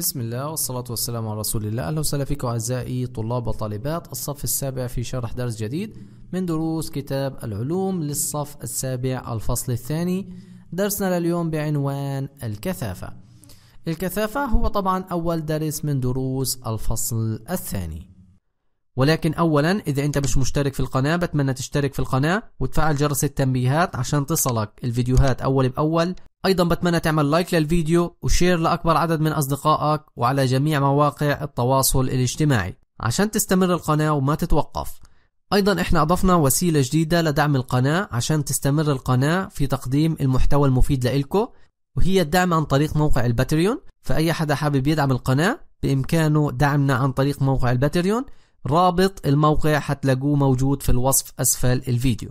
بسم الله والصلاة والسلام على رسول الله أهلا وسهلا فيكم أعزائي طلاب وطالبات الصف السابع في شرح درس جديد من دروس كتاب العلوم للصف السابع الفصل الثاني درسنا لليوم بعنوان الكثافة الكثافة هو طبعا أول درس من دروس الفصل الثاني ولكن اولا اذا انت مش مشترك في القناه بتمنى تشترك في القناه وتفعل جرس التنبيهات عشان تصلك الفيديوهات اول باول أيضا بتمنى تعمل لايك للفيديو وشير لأكبر عدد من أصدقائك وعلى جميع مواقع التواصل الاجتماعي عشان تستمر القناة وما تتوقف أيضا إحنا أضفنا وسيلة جديدة لدعم القناة عشان تستمر القناة في تقديم المحتوى المفيد لإلكو وهي الدعم عن طريق موقع الباتريون فأي حدا حابب يدعم القناة بإمكانه دعمنا عن طريق موقع الباتريون رابط الموقع حتلاقوه موجود في الوصف أسفل الفيديو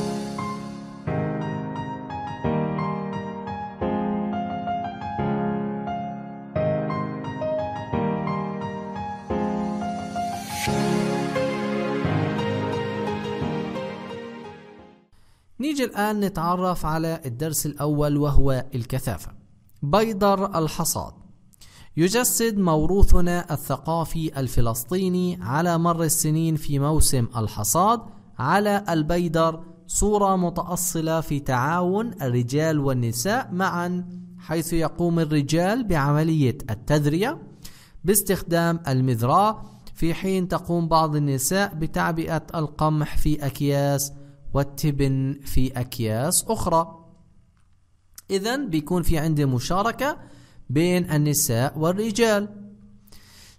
نيجي الآن نتعرف على الدرس الأول وهو الكثافة بيدر الحصاد يجسد موروثنا الثقافي الفلسطيني على مر السنين في موسم الحصاد على البيدر صورة متأصلة في تعاون الرجال والنساء معا حيث يقوم الرجال بعملية التذرية باستخدام المذراء في حين تقوم بعض النساء بتعبئة القمح في أكياس والتبن في أكياس أخرى إذا بيكون في عندي مشاركة بين النساء والرجال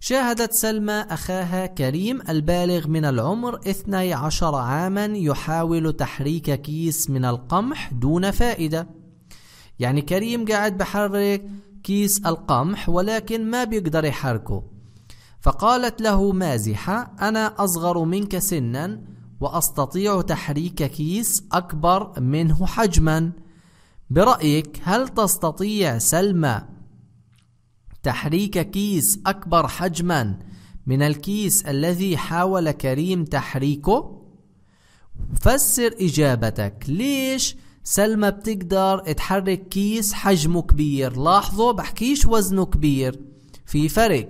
شاهدت سلمى أخاها كريم البالغ من العمر 12 عاما يحاول تحريك كيس من القمح دون فائدة يعني كريم قاعد بحرك كيس القمح ولكن ما بيقدر يحركه فقالت له مازحة أنا أصغر منك سنا وأستطيع تحريك كيس أكبر منه حجما برأيك هل تستطيع سلمى تحريك كيس أكبر حجما من الكيس الذي حاول كريم تحريكه؟ فسر إجابتك ليش سلمى بتقدر تحرك كيس حجمه كبير لاحظوا بحكيش وزنه كبير في فرق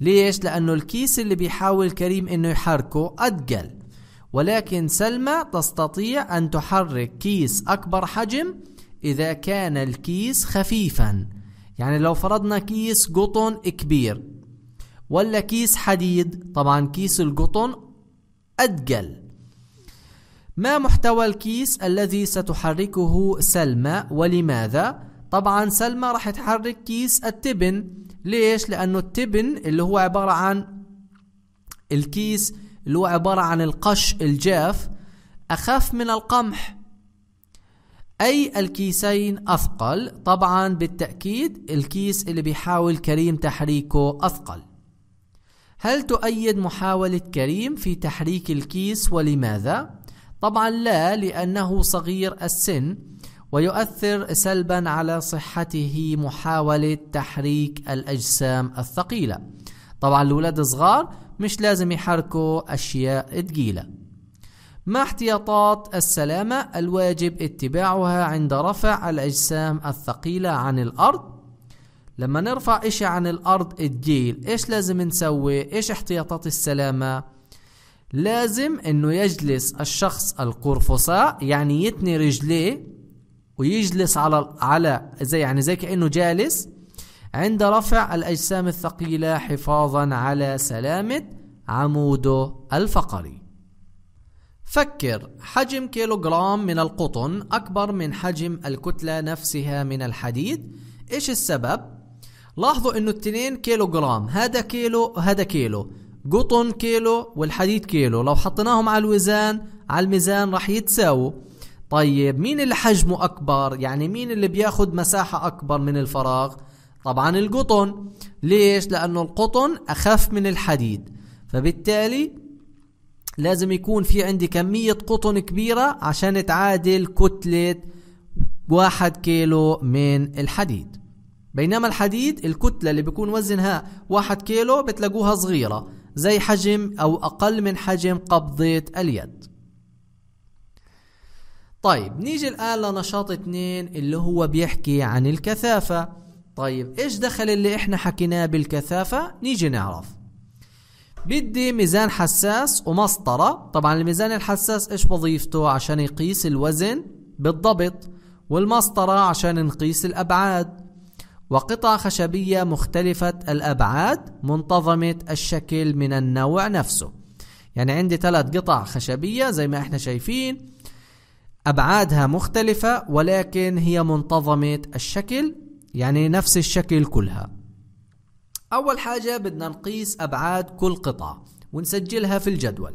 ليش؟ لأنه الكيس اللي بيحاول كريم إنه يحركه أدقل ولكن سلمى تستطيع أن تحرك كيس أكبر حجم إذا كان الكيس خفيفا يعني لو فرضنا كيس قطن كبير ولا كيس حديد طبعا كيس القطن أدقل ما محتوى الكيس الذي ستحركه سلمى ولماذا؟ طبعا سلمى راح تحرك كيس التبن ليش؟ لأنه التبن اللي هو عبارة عن الكيس اللي هو عبارة عن القش الجاف أخف من القمح أي الكيسين أثقل طبعا بالتأكيد الكيس اللي بيحاول كريم تحريكه أثقل هل تؤيد محاولة كريم في تحريك الكيس ولماذا؟ طبعا لا لأنه صغير السن ويؤثر سلبا على صحته محاولة تحريك الأجسام الثقيلة طبعا الأولاد الصغار مش لازم يحركوا أشياء تقيلة ما احتياطات السلامة الواجب اتباعها عند رفع الأجسام الثقيلة عن الأرض لما نرفع إشي عن الأرض تقيل إيش لازم نسوي إيش احتياطات السلامة لازم إنه يجلس الشخص القرفصاء يعني يتني رجليه ويجلس على على زي يعني زي كأنه جالس عند رفع الأجسام الثقيلة حفاظا على سلامة عموده الفقري فكر حجم كيلوغرام من القطن أكبر من حجم الكتلة نفسها من الحديد إيش السبب؟ لاحظوا إنه التنين كيلوغرام هذا كيلو هذا كيلو قطن كيلو والحديد كيلو لو حطيناهم على الوزان على الميزان رح يتساووا طيب مين اللي حجمه أكبر؟ يعني مين اللي بياخد مساحة أكبر من الفراغ؟ طبعا القطن ليش لانه القطن اخف من الحديد فبالتالي لازم يكون في عندي كمية قطن كبيرة عشان تعادل كتلة واحد كيلو من الحديد بينما الحديد الكتلة اللي بيكون وزنها واحد كيلو بتلاقوها صغيرة زي حجم أو أقل من حجم قبضة اليد طيب نيجي الآن لنشاط اتنين اللي هو بيحكي عن الكثافة طيب ايش دخل اللي احنا حكيناه بالكثافة نيجي نعرف بدي ميزان حساس ومسطرة طبعا الميزان الحساس ايش وظيفته عشان يقيس الوزن بالضبط والمسطرة عشان نقيس الأبعاد وقطع خشبية مختلفة الأبعاد منتظمة الشكل من النوع نفسه يعني عندي ثلاث قطع خشبية زي ما احنا شايفين أبعادها مختلفة ولكن هي منتظمة الشكل يعني نفس الشكل كلها أول حاجة بدنا نقيس أبعاد كل قطعة ونسجلها في الجدول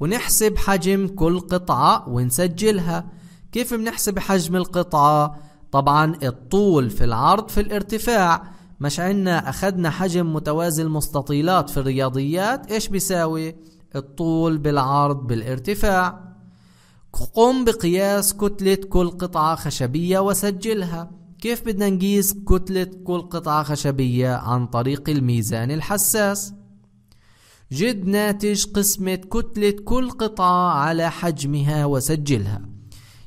ونحسب حجم كل قطعة ونسجلها كيف بنحسب حجم القطعة؟ طبعا الطول في العرض في الارتفاع مش عنا أخذنا حجم متوازي المستطيلات في الرياضيات إيش بيساوي؟ الطول بالعرض بالارتفاع قم بقياس كتلة كل قطعة خشبية وسجلها كيف بدنا نقيس كتلة كل قطعة خشبية عن طريق الميزان الحساس؟ جد ناتج قسمة كتلة كل قطعة على حجمها وسجلها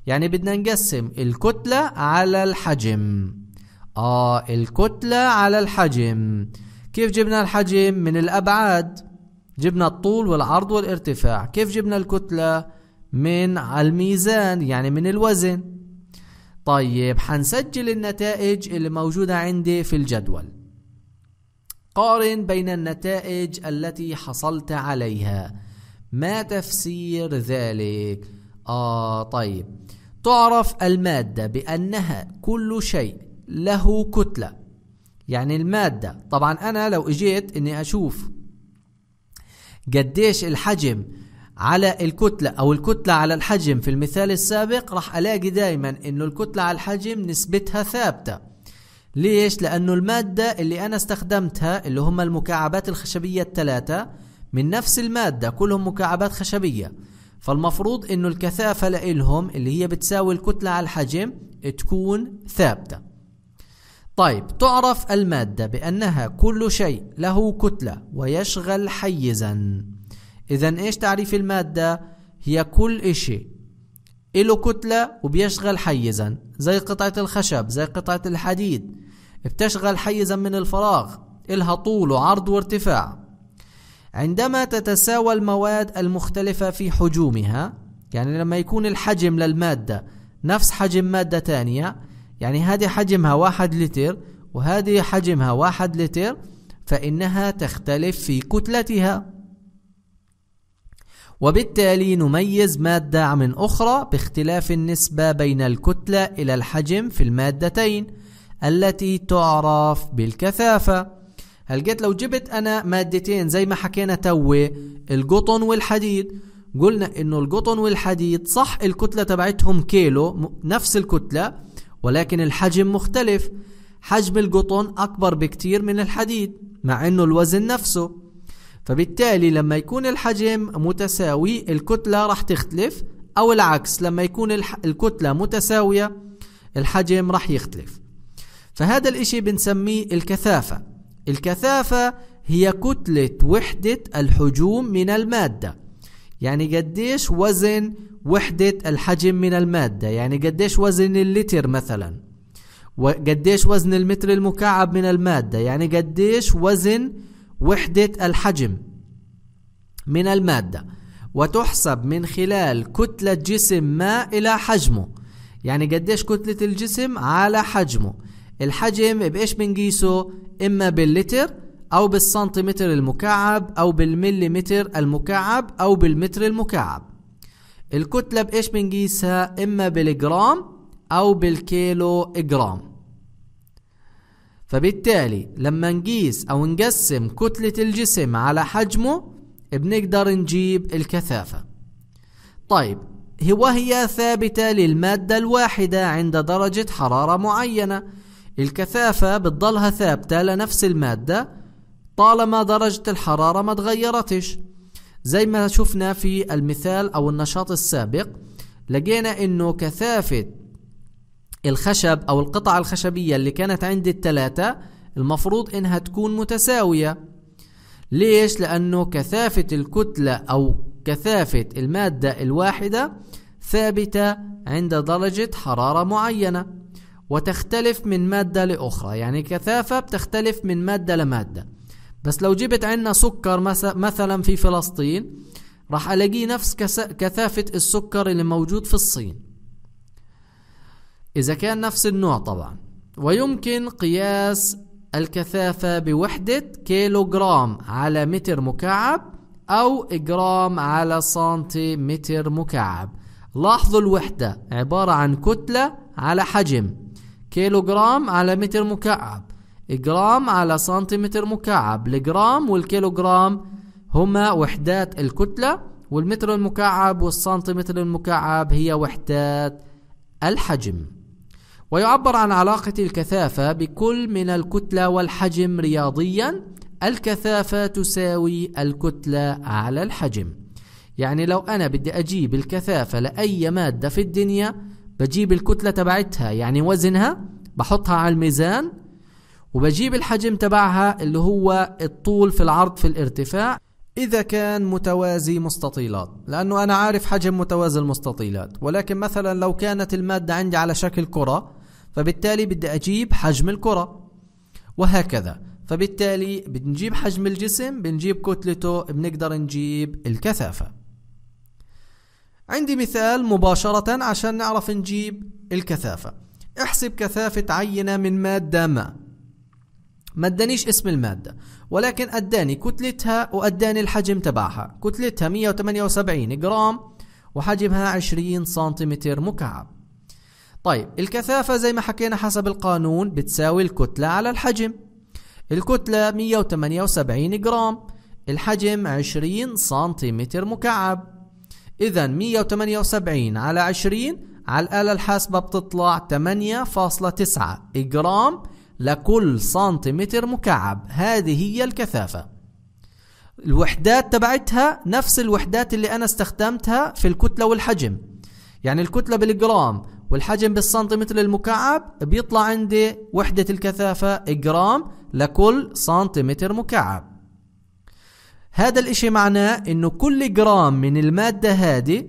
يعني بدنا نقسم الكتلة على الحجم آه الكتلة على الحجم كيف جبنا الحجم من الأبعاد جبنا الطول والعرض والارتفاع كيف جبنا الكتلة من الميزان يعني من الوزن طيب حنسجل النتائج اللي موجودة عندي في الجدول قارن بين النتائج التي حصلت عليها ما تفسير ذلك؟ آه طيب تعرف المادة بأنها كل شيء له كتلة يعني المادة طبعا أنا لو إجيت إني أشوف قديش الحجم على الكتلة أو الكتلة على الحجم في المثال السابق راح ألاقي دايما إنه الكتلة على الحجم نسبتها ثابتة ليش؟ لأنه المادة اللي أنا استخدمتها اللي هم المكعبات الخشبية الثلاثة من نفس المادة كلهم مكعبات خشبية فالمفروض إنه الكثافة لإلهم اللي هي بتساوي الكتلة على الحجم تكون ثابتة طيب تعرف المادة بأنها كل شيء له كتلة ويشغل حيزاً إذا إيش تعريف المادة؟ هي كل إشي إله كتلة وبيشغل حيزا زي قطعة الخشب زي قطعة الحديد بتشغل حيزا من الفراغ إلها طول وعرض وارتفاع عندما تتساوى المواد المختلفة في حجومها يعني لما يكون الحجم للمادة نفس حجم مادة تانية يعني هذه حجمها واحد لتر وهذه حجمها واحد لتر فإنها تختلف في كتلتها وبالتالي نميز مادة عن أخرى باختلاف النسبة بين الكتلة إلى الحجم في المادتين التي تعرف بالكثافة هل جيت لو جبت أنا مادتين زي ما حكينا توي القطن والحديد قلنا إنه القطن والحديد صح الكتلة تبعتهم كيلو نفس الكتلة ولكن الحجم مختلف حجم القطن أكبر بكتير من الحديد مع إنه الوزن نفسه فبالتالي لما يكون الحجم متساوي الكتلة راح تختلف أو العكس لما يكون الكتلة متساوية الحجم راح يختلف فهذا الإشي بنسميه الكثافة الكثافة هي كتلة وحدة الحجوم من المادة يعني قديش وزن وحدة الحجم من المادة يعني قديش وزن اللتر مثلا وقديش وزن المتر المكعب من المادة يعني قديش وزن وحدة الحجم من المادة وتحسب من خلال كتلة جسم ما إلى حجمه يعني قديش كتلة الجسم على حجمه الحجم بإيش بنقيسه إما باللتر أو بالسنتيمتر المكعب أو بالمليمتر المكعب أو بالمتر المكعب الكتلة بإيش بنقيسها إما بالجرام أو بالكيلو جرام فبالتالي لما نقيس أو نقسم كتلة الجسم على حجمه بنقدر نجيب الكثافة طيب وهي ثابتة للمادة الواحدة عند درجة حرارة معينة الكثافة بتضلها ثابتة لنفس المادة طالما درجة الحرارة ما تغيرتش زي ما شفنا في المثال أو النشاط السابق لقينا إنه كثافة الخشب أو القطع الخشبية اللي كانت عند التلاتة المفروض إنها تكون متساوية ليش؟ لأنه كثافة الكتلة أو كثافة المادة الواحدة ثابتة عند درجة حرارة معينة وتختلف من مادة لأخرى يعني كثافة بتختلف من مادة لمادة بس لو جبت عندنا سكر مثلا في فلسطين راح ألاقيه نفس كثافة السكر اللي موجود في الصين إذا كان نفس النوع طبعا ويمكن قياس الكثافة بوحدة كيلوغرام على متر مكعب أو جرام على سنتيمتر مكعب لاحظوا الوحدة عبارة عن كتلة على حجم كيلوغرام على متر مكعب جرام على سنتيمتر مكعب الجرام والكيلوغرام هما وحدات الكتلة والمتر المكعب والسنتيمتر المكعب هي وحدات الحجم ويعبر عن علاقة الكثافة بكل من الكتلة والحجم رياضيا الكثافة تساوي الكتلة على الحجم يعني لو أنا بدي أجيب الكثافة لأي مادة في الدنيا بجيب الكتلة تبعتها يعني وزنها بحطها على الميزان وبجيب الحجم تبعها اللي هو الطول في العرض في الارتفاع إذا كان متوازي مستطيلات لأنه أنا عارف حجم متوازي المستطيلات ولكن مثلا لو كانت المادة عندي على شكل كرة فبالتالي بدي أجيب حجم الكرة وهكذا فبالتالي بنجيب حجم الجسم بنجيب كتلته بنقدر نجيب الكثافة عندي مثال مباشرة عشان نعرف نجيب الكثافة احسب كثافة عينة من مادة ما ما ادانيش اسم المادة ولكن اداني كتلتها واداني الحجم تبعها كتلتها 178 جرام وحجمها 20 سنتيمتر مكعب طيب الكثافة زي ما حكينا حسب القانون بتساوي الكتلة على الحجم الكتلة 178 جرام الحجم 20 سنتيمتر مكعب إذا 178 على 20 على الآلة الحاسبة بتطلع 8.9 جرام لكل سنتيمتر مكعب هذه هي الكثافة الوحدات تبعتها نفس الوحدات اللي أنا استخدمتها في الكتلة والحجم يعني الكتلة بالجرام والحجم بالسنتيمتر المكعب بيطلع عندي وحدة الكثافة جرام لكل سنتيمتر مكعب هذا الاشي معناه انه كل جرام من المادة هذه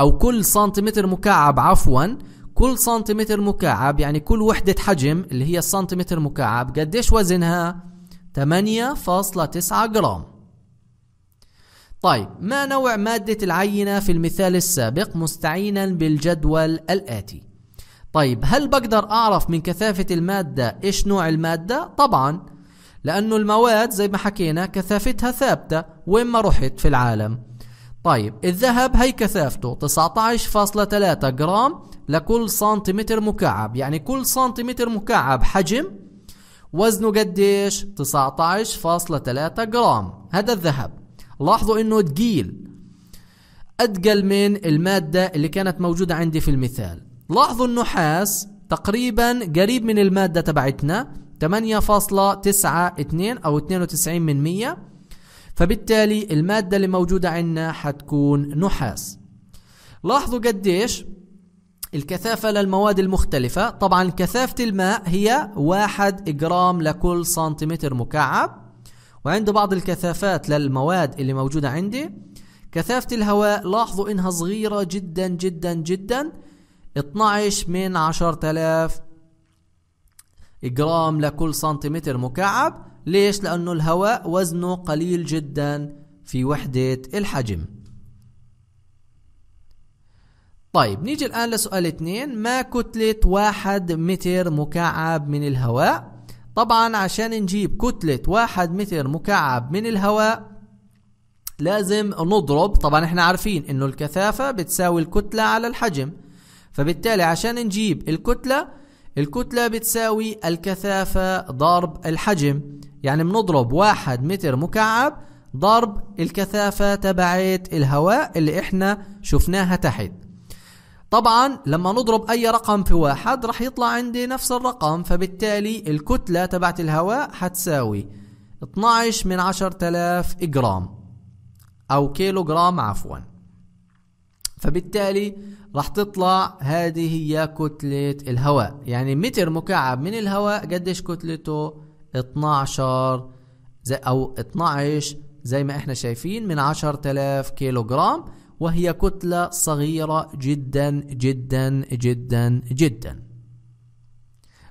او كل سنتيمتر مكعب عفوا كل سنتيمتر مكعب يعني كل وحدة حجم اللي هي السنتيمتر مكعب قديش وزنها 8.9 جرام طيب ما نوع مادة العينة في المثال السابق مستعينا بالجدول الآتي طيب هل بقدر أعرف من كثافة المادة إيش نوع المادة؟ طبعا لأنه المواد زي ما حكينا كثافتها ثابتة وين ما رحت في العالم طيب الذهب هي كثافته 19.3 جرام لكل سنتيمتر مكعب يعني كل سنتيمتر مكعب حجم وزنه قديش 19.3 جرام هذا الذهب لاحظوا انه تقيل اتقل من المادة اللي كانت موجودة عندي في المثال لاحظوا النحاس تقريبا قريب من المادة تبعتنا 8.92 أو 92 من 100 فبالتالي المادة اللي موجودة عندنا حتكون نحاس لاحظوا قديش الكثافة للمواد المختلفة طبعا كثافة الماء هي واحد جرام لكل سنتيمتر مكعب وعند بعض الكثافات للمواد اللي موجودة عندي كثافة الهواء لاحظوا إنها صغيرة جدا جدا جدا 12 من 10000 جرام لكل سنتيمتر مكعب ليش؟ لأنه الهواء وزنه قليل جدا في وحدة الحجم طيب نيجي الآن لسؤال اثنين ما كتلة واحد متر مكعب من الهواء؟ طبعا عشان نجيب كتلة واحد متر مكعب من الهواء لازم نضرب طبعا احنا عارفين انه الكثافة بتساوي الكتلة على الحجم فبالتالي عشان نجيب الكتلة الكتلة بتساوي الكثافة ضرب الحجم يعني بنضرب واحد متر مكعب ضرب الكثافة تبعت الهواء اللي احنا شفناها تحت طبعا لما نضرب اي رقم في واحد رح يطلع عندي نفس الرقم فبالتالي الكتلة تبعت الهواء حتساوي 12 من 10000 جرام او كيلو جرام عفوا فبالتالي رح تطلع هذه هي كتلة الهواء يعني متر مكعب من الهواء قديش كتلته 12 زي او 12 زي ما احنا شايفين من 10000 كيلو جرام وهي كتلة صغيرة جدا جدا جدا جدا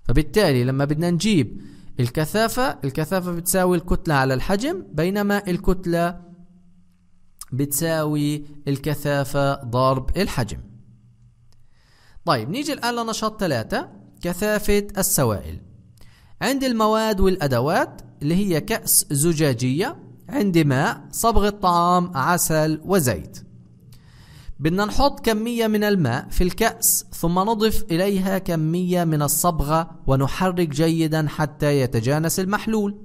فبالتالي لما بدنا نجيب الكثافة الكثافة بتساوي الكتلة على الحجم بينما الكتلة بتساوي الكثافة ضرب الحجم طيب نيجي الآن لنشاط ثلاثة كثافة السوائل عند المواد والأدوات اللي هي كأس زجاجية عند ماء صبغة طعام عسل وزيت بدنا نحط كمية من الماء في الكأس ثم نضف إليها كمية من الصبغة ونحرك جيدا حتى يتجانس المحلول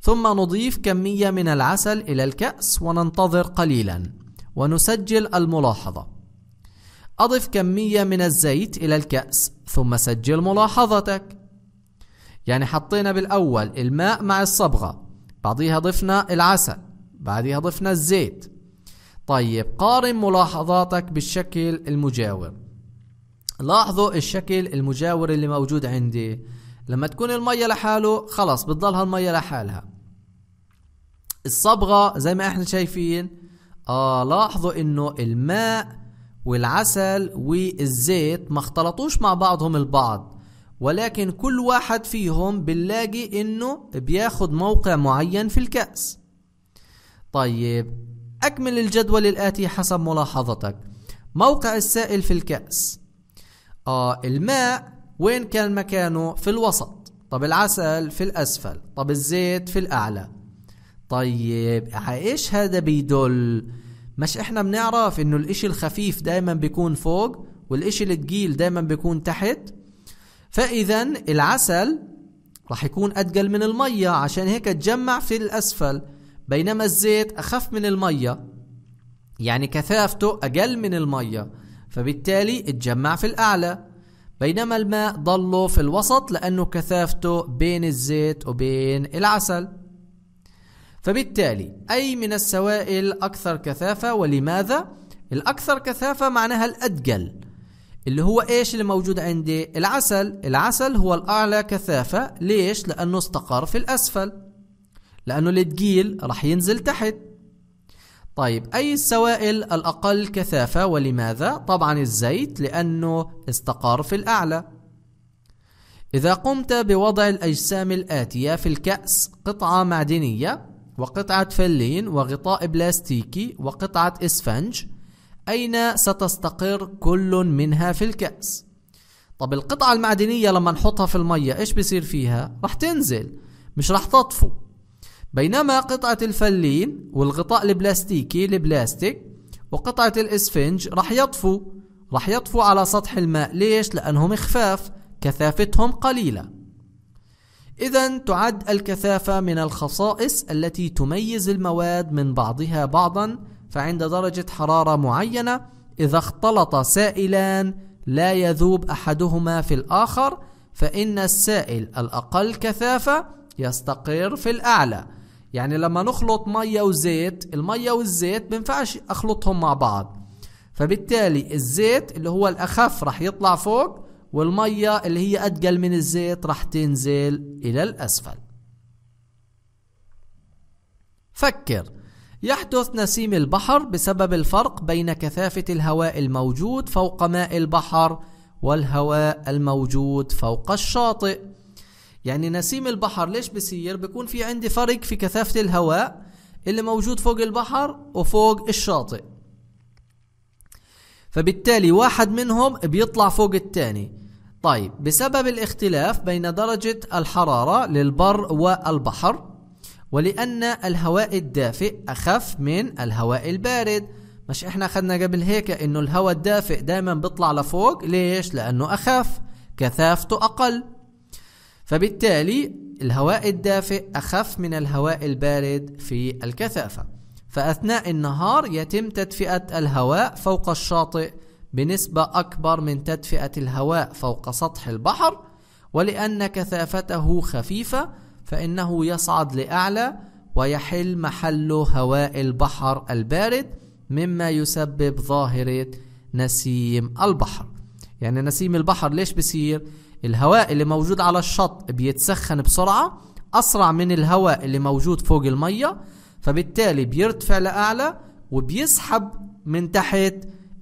ثم نضيف كمية من العسل إلى الكأس وننتظر قليلا ونسجل الملاحظة أضف كمية من الزيت إلى الكأس ثم سجل ملاحظتك يعني حطينا بالأول الماء مع الصبغة بعضيها ضفنا العسل بعدها ضفنا الزيت طيب قارن ملاحظاتك بالشكل المجاور لاحظوا الشكل المجاور اللي موجود عندي لما تكون المية لحاله خلص بتضلها المية لحالها الصبغة زي ما احنا شايفين آه لاحظوا انه الماء والعسل والزيت ما اختلطوش مع بعضهم البعض ولكن كل واحد فيهم بنلاقي انه بياخد موقع معين في الكأس طيب أكمل الجدول الآتي حسب ملاحظتك موقع السائل في الكأس آه الماء وين كان مكانه في الوسط طب العسل في الأسفل طب الزيت في الأعلى طيب ايش هذا بيدل مش احنا بنعرف انه الاشي الخفيف دايما بيكون فوق والاشي التقيل دايما بيكون تحت فاذا العسل رح يكون اتقل من المية عشان هيك تجمع في الاسفل بينما الزيت أخف من المية يعني كثافته أقل من المية فبالتالي اتجمع في الأعلى بينما الماء ضله في الوسط لأنه كثافته بين الزيت وبين العسل فبالتالي أي من السوائل أكثر كثافة ولماذا؟ الأكثر كثافة معناها الأدقل اللي هو إيش اللي موجود عندي؟ العسل العسل هو الأعلى كثافة ليش؟ لأنه استقر في الأسفل لأنه التقيل راح ينزل تحت طيب أي السوائل الأقل كثافة ولماذا؟ طبعا الزيت لأنه استقر في الأعلى إذا قمت بوضع الأجسام الآتية في الكأس قطعة معدنية وقطعة فلين وغطاء بلاستيكي وقطعة إسفنج أين ستستقر كل منها في الكأس؟ طب القطعة المعدنية لما نحطها في المية إيش بصير فيها؟ رح تنزل مش رح تطفو بينما قطعة الفلين والغطاء البلاستيكي البلاستيك وقطعة الاسفنج رح يطفو رح يطفو على سطح الماء ليش؟ لأنهم خفاف كثافتهم قليلة إذا تعد الكثافة من الخصائص التي تميز المواد من بعضها بعضا فعند درجة حرارة معينة إذا اختلط سائلان لا يذوب أحدهما في الآخر فإن السائل الأقل كثافة يستقر في الأعلى يعني لما نخلط مية وزيت المية والزيت بينفعش اخلطهم مع بعض فبالتالي الزيت اللي هو الاخف رح يطلع فوق والمية اللي هي اتقل من الزيت رح تنزل الى الاسفل فكر يحدث نسيم البحر بسبب الفرق بين كثافة الهواء الموجود فوق ماء البحر والهواء الموجود فوق الشاطئ يعني نسيم البحر ليش بصير بيكون في عندي فرق في كثافة الهواء اللي موجود فوق البحر وفوق الشاطئ فبالتالي واحد منهم بيطلع فوق الثاني طيب بسبب الاختلاف بين درجة الحرارة للبر والبحر ولأن الهواء الدافئ أخف من الهواء البارد مش احنا اخذنا قبل هيك انه الهواء الدافئ دايما بيطلع لفوق ليش لانه اخف كثافته اقل فبالتالي الهواء الدافئ أخف من الهواء البارد في الكثافة فأثناء النهار يتم تدفئة الهواء فوق الشاطئ بنسبة أكبر من تدفئة الهواء فوق سطح البحر ولأن كثافته خفيفة فإنه يصعد لأعلى ويحل محله هواء البحر البارد مما يسبب ظاهرة نسيم البحر يعني نسيم البحر ليش بصير؟ الهواء اللي موجود على الشط بيتسخن بسرعة أسرع من الهواء اللي موجود فوق المية فبالتالي بيرتفع لأعلى وبيسحب من تحت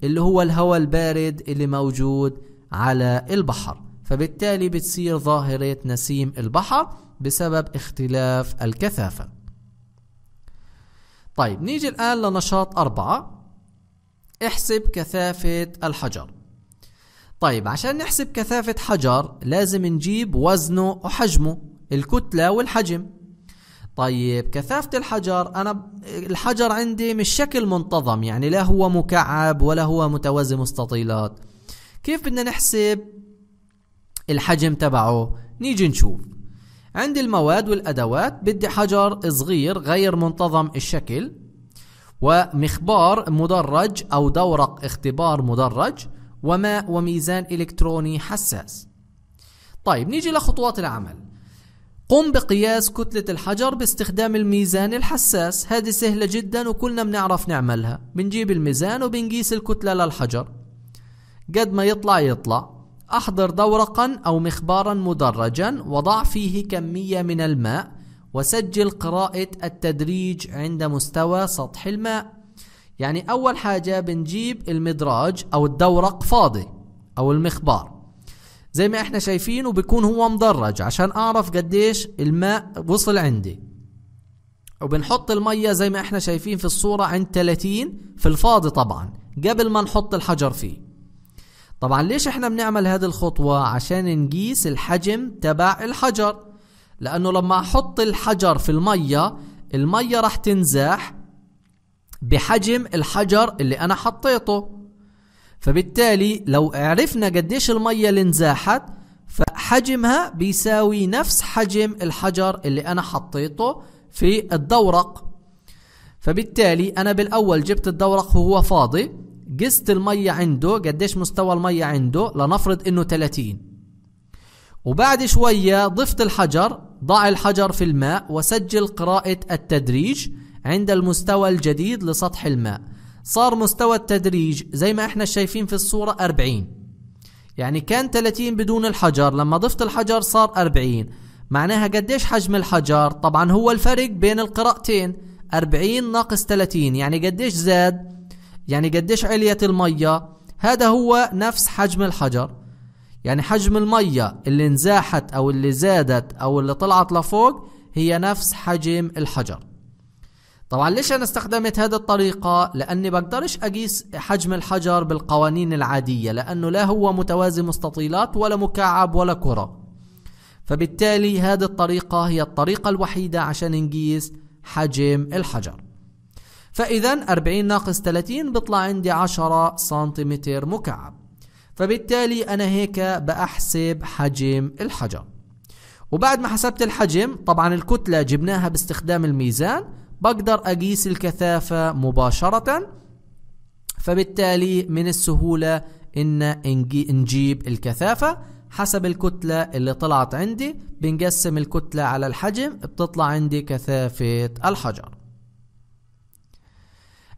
اللي هو الهواء البارد اللي موجود على البحر فبالتالي بتصير ظاهرة نسيم البحر بسبب اختلاف الكثافة طيب نيجي الآن لنشاط أربعة احسب كثافة الحجر طيب عشان نحسب كثافة حجر لازم نجيب وزنه وحجمه الكتلة والحجم طيب كثافة الحجر أنا الحجر عندي مش شكل منتظم يعني لا هو مكعب ولا هو متوازي مستطيلات كيف بدنا نحسب الحجم تبعه نيجي نشوف عندي المواد والأدوات بدي حجر صغير غير منتظم الشكل ومخبار مدرج أو دورق اختبار مدرج وماء وميزان إلكتروني حساس طيب نيجي لخطوات العمل قم بقياس كتلة الحجر باستخدام الميزان الحساس هذه سهلة جدا وكلنا بنعرف نعملها بنجيب الميزان وبنقيس الكتلة للحجر قد ما يطلع يطلع أحضر دورقا أو مخبارا مدرجا وضع فيه كمية من الماء وسجل قراءة التدريج عند مستوى سطح الماء يعني أول حاجة بنجيب المدراج أو الدورق فاضي أو المخبار زي ما احنا شايفين وبيكون هو مدرج عشان أعرف قديش الماء وصل عندي وبنحط المية زي ما احنا شايفين في الصورة عند 30 في الفاضي طبعا قبل ما نحط الحجر فيه طبعا ليش احنا بنعمل هذه الخطوة عشان نقيس الحجم تبع الحجر لأنه لما أحط الحجر في المية المية راح تنزاح بحجم الحجر اللي انا حطيته فبالتالي لو عرفنا قديش المية اللي انزاحت فحجمها بيساوي نفس حجم الحجر اللي انا حطيته في الدورق فبالتالي انا بالاول جبت الدورق وهو فاضي قست المية عنده قديش مستوى المية عنده لنفرض انه 30 وبعد شوية ضفت الحجر ضع الحجر في الماء وسجل قراءة التدريج عند المستوى الجديد لسطح الماء صار مستوى التدريج زي ما احنا شايفين في الصورة 40 يعني كان 30 بدون الحجر لما ضفت الحجر صار 40 معناها قديش حجم الحجر طبعا هو الفرق بين القراءتين 40 ناقص 30 يعني قديش زاد يعني قديش عليت المية هذا هو نفس حجم الحجر يعني حجم المية اللي انزاحت او اللي زادت او اللي طلعت لفوق هي نفس حجم الحجر طبعا ليش انا استخدمت هذه الطريقة لاني بقدرش اقيس حجم الحجر بالقوانين العادية لانه لا هو متوازي مستطيلات ولا مكعب ولا كرة فبالتالي هذه الطريقة هي الطريقة الوحيدة عشان نقيس حجم الحجر فاذا 40 ناقص 30 بيطلع عندي 10 سنتيمتر مكعب فبالتالي انا هيك بأحسب حجم الحجر وبعد ما حسبت الحجم طبعا الكتلة جبناها باستخدام الميزان بقدر أقيس الكثافة مباشرة فبالتالي من السهولة إن نجيب الكثافة حسب الكتلة اللي طلعت عندي بنقسم الكتلة على الحجم بتطلع عندي كثافة الحجر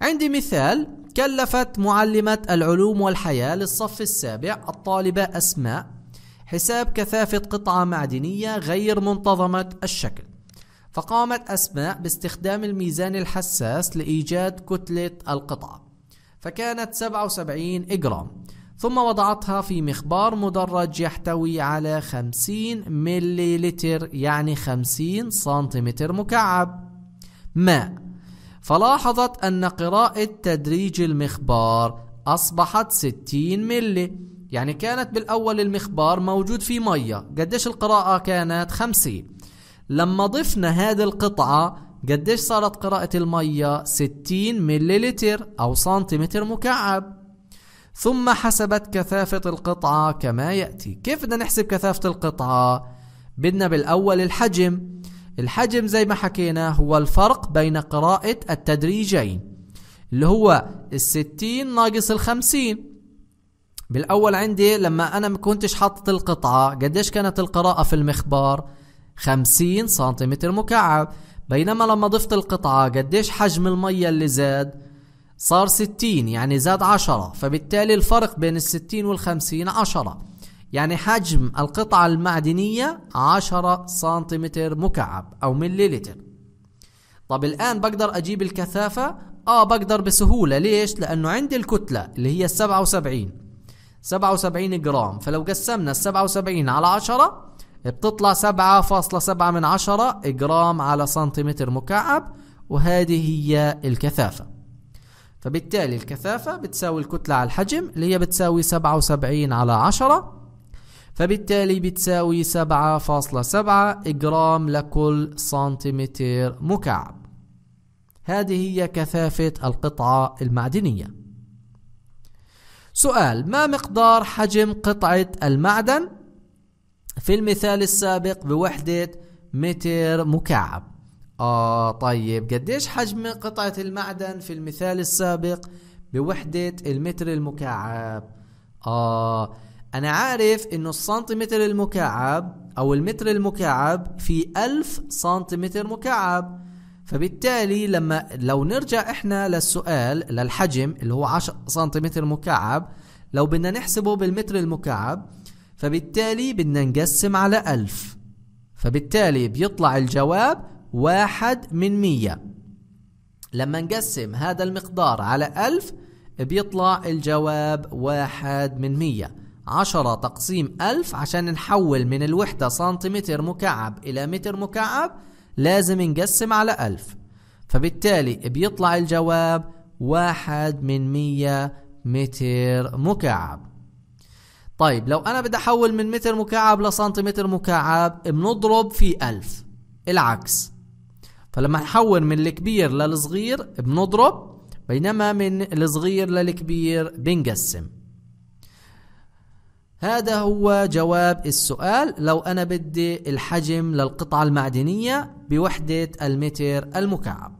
عندي مثال كلفت معلمة العلوم والحياة للصف السابع الطالبة أسماء حساب كثافة قطعة معدنية غير منتظمة الشكل فقامت أسماء باستخدام الميزان الحساس لإيجاد كتلة القطعة فكانت 77 إجرام ثم وضعتها في مخبار مدرج يحتوي على 50 مليلتر يعني 50 سنتيمتر مكعب ماء فلاحظت أن قراءة تدريج المخبار أصبحت 60 ملي يعني كانت بالأول المخبار موجود فيه مية قديش القراءة كانت 50 لما ضفنا هذه القطعة قديش صارت قراءة المية 60 مليلتر أو سنتيمتر مكعب ثم حسبت كثافة القطعة كما يأتي كيف بدنا نحسب كثافة القطعة؟ بدنا بالأول الحجم الحجم زي ما حكينا هو الفرق بين قراءة التدريجين اللي هو الستين ناقص الخمسين بالأول عندي لما أنا ما كنتش حاطط القطعة قديش كانت القراءة في المخبار؟ 50 سنتيمتر مكعب بينما لما ضفت القطعة قديش حجم المية اللي زاد صار 60 يعني زاد 10 فبالتالي الفرق بين ال 60 وال 50 10 يعني حجم القطعة المعدنية 10 سنتيمتر مكعب أو مليلتر طب الآن بقدر أجيب الكثافة؟ آه بقدر بسهولة ليش؟ لأنه عندي الكتلة اللي هي 77 77 جرام فلو قسمنا 77 على 10 بتطلع 7.7 من عشرة جرام على سنتيمتر مكعب وهذه هي الكثافة فبالتالي الكثافة بتساوي الكتلة على الحجم اللي هي بتساوي 77 على عشرة فبالتالي بتساوي 7.7 جرام لكل سنتيمتر مكعب هذه هي كثافة القطعة المعدنية سؤال ما مقدار حجم قطعة المعدن في المثال السابق بوحدة متر مكعب آه طيب قديش حجم قطعة المعدن في المثال السابق بوحدة المتر المكعب آه أنا عارف إنه السنتيمتر المكعب أو المتر المكعب في ألف سنتيمتر مكعب فبالتالي لما لو نرجع إحنا للسؤال للحجم اللي هو 10 سنتيمتر مكعب لو بدنا نحسبه بالمتر المكعب فبالتالي بدنا نقسم على ألف فبالتالي بيطلع الجواب واحد من مية لما نقسم هذا المقدار على ألف بيطلع الجواب واحد من مية عشرة تقسيم ألف عشان نحول من الوحدة سنتيمتر مكعب إلى متر مكعب لازم نقسم على ألف فبالتالي بيطلع الجواب واحد من مية متر مكعب طيب لو انا بدي احول من متر مكعب لسنتيمتر مكعب بنضرب في ألف العكس فلما نحول من الكبير للصغير بنضرب بينما من الصغير للكبير بنقسم هذا هو جواب السؤال لو أنا بدي الحجم للقطعة المعدنية بوحدة المتر المكعب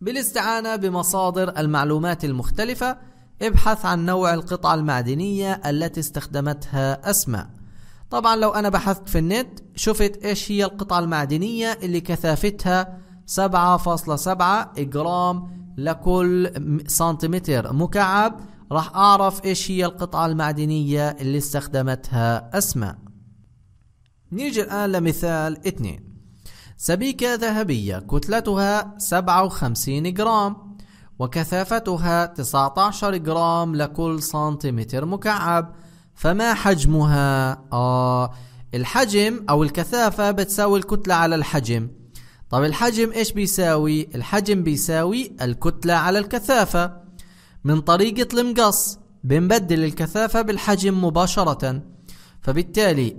بالاستعانة بمصادر المعلومات المختلفة ابحث عن نوع القطعة المعدنية التي استخدمتها أسماء طبعا لو أنا بحثت في النت شفت إيش هي القطعة المعدنية اللي كثافتها 7.7 جرام لكل سنتيمتر مكعب راح أعرف إيش هي القطعة المعدنية اللي استخدمتها أسماء نيجي الآن لمثال 2 سبيكة ذهبية كتلتها 57 جرام وكثافتها 19 جرام لكل سنتيمتر مكعب فما حجمها؟ آه الحجم أو الكثافة بتساوي الكتلة على الحجم طب الحجم إيش بيساوي؟ الحجم بيساوي الكتلة على الكثافة من طريقة المقص بنبدل الكثافة بالحجم مباشرة فبالتالي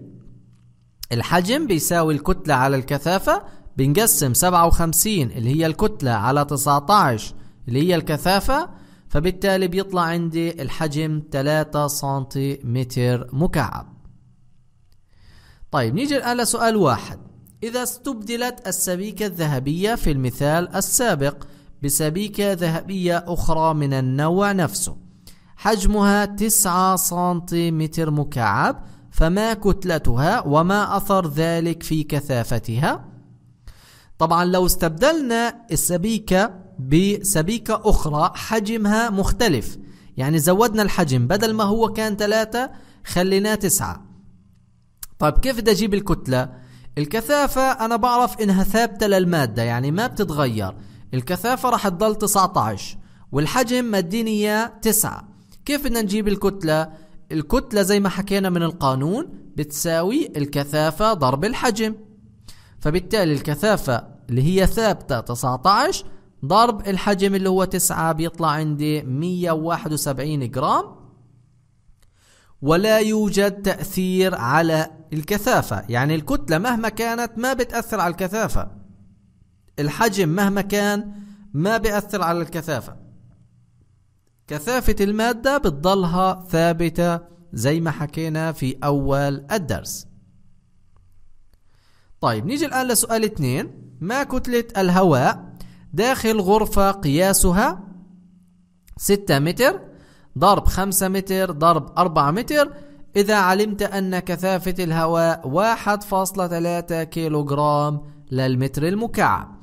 الحجم بيساوي الكتلة على الكثافة بنقسم 57 اللي هي الكتلة على 19 اللي هي الكثافة فبالتالي بيطلع عندي الحجم 3 سنتيمتر مكعب طيب نيجي الآن لسؤال واحد إذا استبدلت السبيكة الذهبية في المثال السابق بسبيكة ذهبية أخرى من النوع نفسه حجمها 9 سنتيمتر مكعب فما كتلتها وما أثر ذلك في كثافتها؟ طبعا لو استبدلنا السبيكة بسبيكة أخرى حجمها مختلف يعني زودنا الحجم بدل ما هو كان ثلاثة خليناه تسعة طيب كيف بدي أجيب الكتلة؟ الكثافة أنا بعرف إنها ثابتة للمادة يعني ما بتتغير الكثافة راح تضل 19 والحجم مديني إياه 9 كيف بدنا نجيب الكتلة؟ الكتلة زي ما حكينا من القانون بتساوي الكثافة ضرب الحجم فبالتالي الكثافة اللي هي ثابتة 19 ضرب الحجم اللي هو 9 بيطلع عندي 171 جرام ولا يوجد تأثير على الكثافة يعني الكتلة مهما كانت ما بتأثر على الكثافة الحجم مهما كان ما بيأثر على الكثافة كثافة المادة بتضلها ثابتة زي ما حكينا في أول الدرس طيب نيجي الآن لسؤال اثنين ما كتلة الهواء داخل غرفة قياسها 6 متر ضرب 5 متر ضرب 4 متر إذا علمت أن كثافة الهواء 1.3 كيلوغرام للمتر المكعب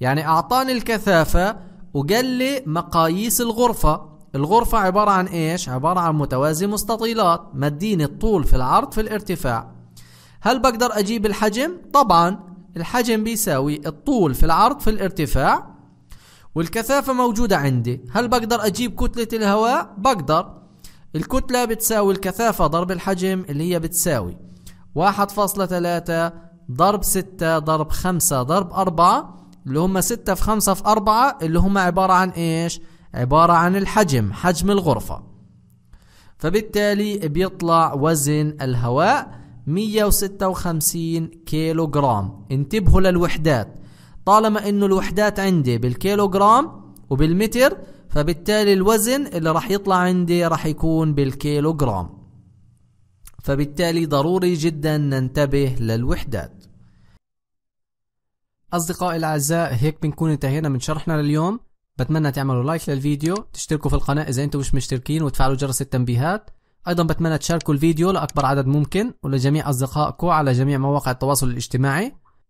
يعني أعطاني الكثافة وقال لي مقاييس الغرفة الغرفة عبارة عن إيش؟ عبارة عن متوازي مستطيلات مديني الطول في العرض في الارتفاع هل بقدر أجيب الحجم؟ طبعا الحجم بيساوي الطول في العرض في الارتفاع والكثافة موجودة عندي هل بقدر أجيب كتلة الهواء؟ بقدر الكتلة بتساوي الكثافة ضرب الحجم اللي هي بتساوي واحد فاصلة تلاتة ضرب ستة ضرب خمسة ضرب أربعة اللي هم ستة في خمسة في أربعة اللي هم عبارة عن إيش؟ عبارة عن الحجم حجم الغرفة فبالتالي بيطلع وزن الهواء 156 كيلو جرام انتبهوا للوحدات طالما انه الوحدات عندي بالكيلوغرام وبالمتر فبالتالي الوزن اللي راح يطلع عندي راح يكون بالكيلوغرام فبالتالي ضروري جدا ننتبه للوحدات أصدقائي الأعزاء هيك بنكون انتهينا من شرحنا لليوم بتمنى تعملوا لايك للفيديو تشتركوا في القناة إذا أنتم مش مشتركين وتفعلوا جرس التنبيهات أيضا بتمنى تشاركوا الفيديو لأكبر عدد ممكن ولجميع أصدقائكم على جميع مواقع التواصل الاجتماعي